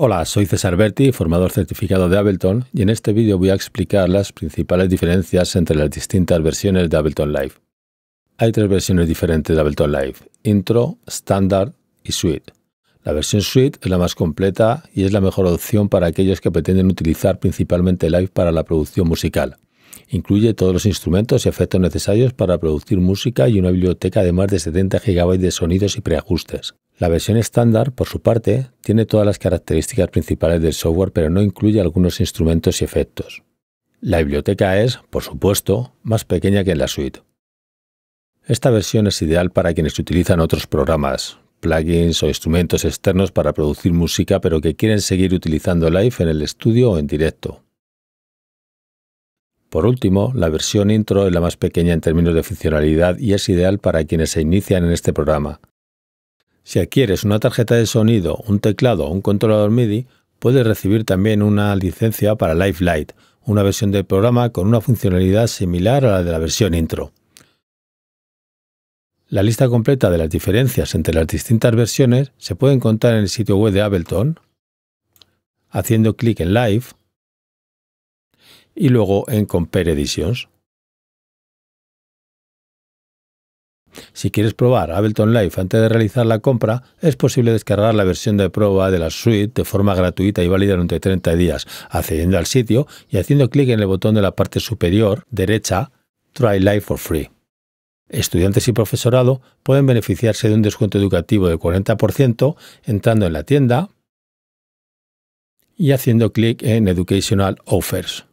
Hola, soy César Berti, formador certificado de Ableton, y en este vídeo voy a explicar las principales diferencias entre las distintas versiones de Ableton Live. Hay tres versiones diferentes de Ableton Live, Intro, Standard y Suite. La versión Suite es la más completa y es la mejor opción para aquellos que pretenden utilizar principalmente Live para la producción musical. Incluye todos los instrumentos y efectos necesarios para producir música y una biblioteca de más de 70 GB de sonidos y preajustes. La versión estándar, por su parte, tiene todas las características principales del software, pero no incluye algunos instrumentos y efectos. La biblioteca es, por supuesto, más pequeña que en la suite. Esta versión es ideal para quienes utilizan otros programas, plugins o instrumentos externos para producir música, pero que quieren seguir utilizando Live en el estudio o en directo. Por último, la versión intro es la más pequeña en términos de funcionalidad y es ideal para quienes se inician en este programa, si adquieres una tarjeta de sonido, un teclado o un controlador MIDI, puedes recibir también una licencia para Live Lite, una versión del programa con una funcionalidad similar a la de la versión intro. La lista completa de las diferencias entre las distintas versiones se puede encontrar en el sitio web de Ableton, haciendo clic en Live y luego en Compare Editions. Si quieres probar Ableton Live antes de realizar la compra, es posible descargar la versión de prueba de la suite de forma gratuita y válida durante 30 días, accediendo al sitio y haciendo clic en el botón de la parte superior derecha Try Live for Free. Estudiantes y profesorado pueden beneficiarse de un descuento educativo de 40% entrando en la tienda y haciendo clic en Educational Offers.